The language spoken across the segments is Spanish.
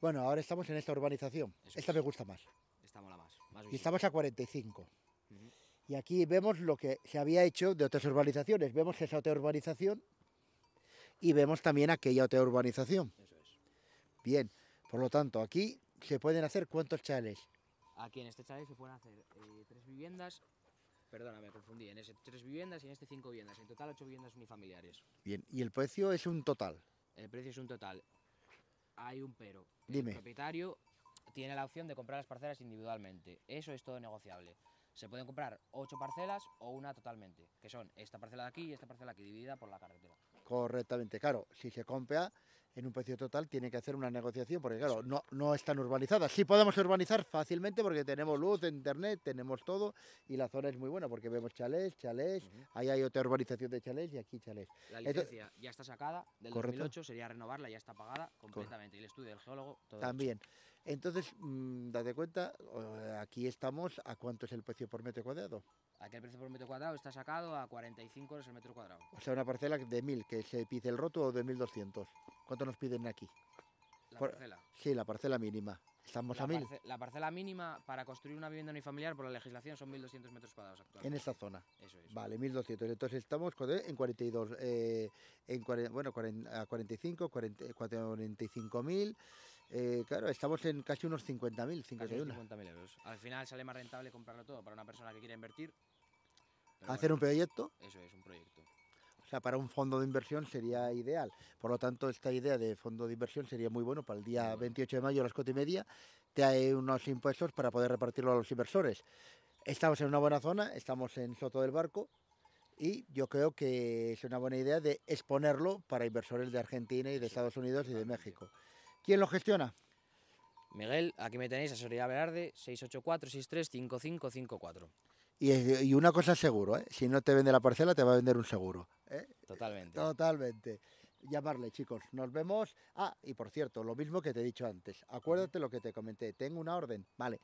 Bueno, ahora estamos en esta urbanización. esta me gusta más. Esta mola más. más y estamos a 45. Y aquí vemos lo que se había hecho de otras urbanizaciones. Vemos esa otra urbanización y vemos también aquella otra urbanización. Eso es. Bien, por lo tanto, aquí se pueden hacer cuántos chales. Aquí en este chalet se pueden hacer eh, tres viviendas, perdona, me confundí, en ese tres viviendas y en este cinco viviendas, en total ocho viviendas unifamiliares. Bien, ¿y el precio es un total? El precio es un total hay un pero. El propietario tiene la opción de comprar las parcelas individualmente. Eso es todo negociable. Se pueden comprar ocho parcelas o una totalmente, que son esta parcela de aquí y esta parcela de aquí, dividida por la carretera. Correctamente, claro, si se compra en un precio total tiene que hacer una negociación, porque claro, no, no están urbanizadas. Sí podemos urbanizar fácilmente porque tenemos luz, internet, tenemos todo y la zona es muy buena porque vemos chalés, chalés, ahí hay otra urbanización de chalés y aquí chalés. La licencia ya está sacada del 2008, sería renovarla, ya está pagada completamente. Y el estudio del geólogo, También. Entonces, mm, date cuenta, aquí estamos a cuánto es el precio por metro cuadrado. Aquí precio por metro cuadrado está sacado a 45 euros el metro cuadrado. O sea, una parcela de 1.000, que se pide ¿El roto o 2.200? ¿Cuánto nos piden aquí? La parcela. Sí, la parcela mínima. Estamos la a 1.000. la parcela mínima para construir una vivienda unifamiliar por la legislación son 1.200 metros cuadrados En esta zona. Eso es. Vale, 1.200. Entonces estamos en 42, eh, en, eh, bueno, 40, a 45, 45.000. Eh, claro, estamos en casi unos 50.000, 51. euros. Al final sale más rentable comprarlo todo para una persona que quiere invertir. ¿Hacer un proyecto? Eso es, un proyecto sea, para un fondo de inversión sería ideal. Por lo tanto, esta idea de fondo de inversión sería muy bueno para el día 28 de mayo a las 4 y media. Te hay unos impuestos para poder repartirlo a los inversores. Estamos en una buena zona, estamos en Soto del Barco, y yo creo que es una buena idea de exponerlo para inversores de Argentina y de Estados Unidos y de México. ¿Quién lo gestiona? Miguel, aquí me tenéis, asesoría Velarde, 684 635554 y, una cosa seguro, ¿eh? si no te vende la parcela, te va a vender un seguro. ¿eh? Totalmente. Totalmente. Llamarle, chicos. Nos vemos. Ah, y por cierto, lo mismo que te he dicho antes. Acuérdate lo que te comenté. Tengo una orden. Vale.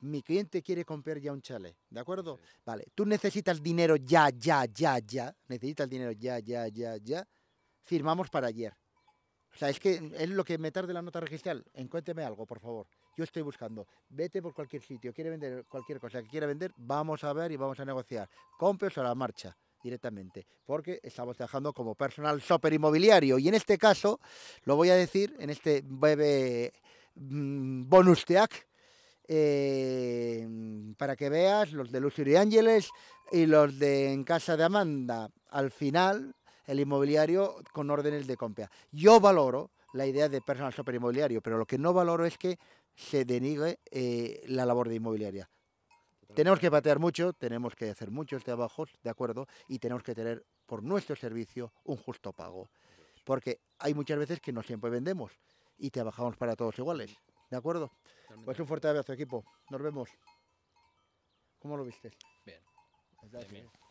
Mi cliente quiere comprar ya un chalet. ¿De acuerdo? Vale. Tú necesitas dinero ya, ya, ya, ya. Necesitas dinero ya, ya, ya, ya. Firmamos para ayer. O sea, es que es lo que me tarde la nota registral. Encuénteme algo, por favor yo estoy buscando, vete por cualquier sitio, quiere vender cualquier cosa que quiera vender, vamos a ver y vamos a negociar. Compres a la marcha directamente, porque estamos trabajando como personal súper inmobiliario. Y en este caso, lo voy a decir en este breve mm, bonus teac, eh, para que veas los de Luxury Ángeles y los de En Casa de Amanda. Al final, el inmobiliario con órdenes de compra. Yo valoro la idea de personal shopper inmobiliario, pero lo que no valoro es que se denigre eh, la labor de inmobiliaria. Tenemos que patear mucho, tenemos que hacer muchos trabajos, ¿de acuerdo? Y tenemos que tener por nuestro servicio un justo pago. Porque hay muchas veces que no siempre vendemos y trabajamos para todos iguales, ¿de acuerdo? Pues un fuerte abrazo, equipo. Nos vemos. ¿Cómo lo viste? bien.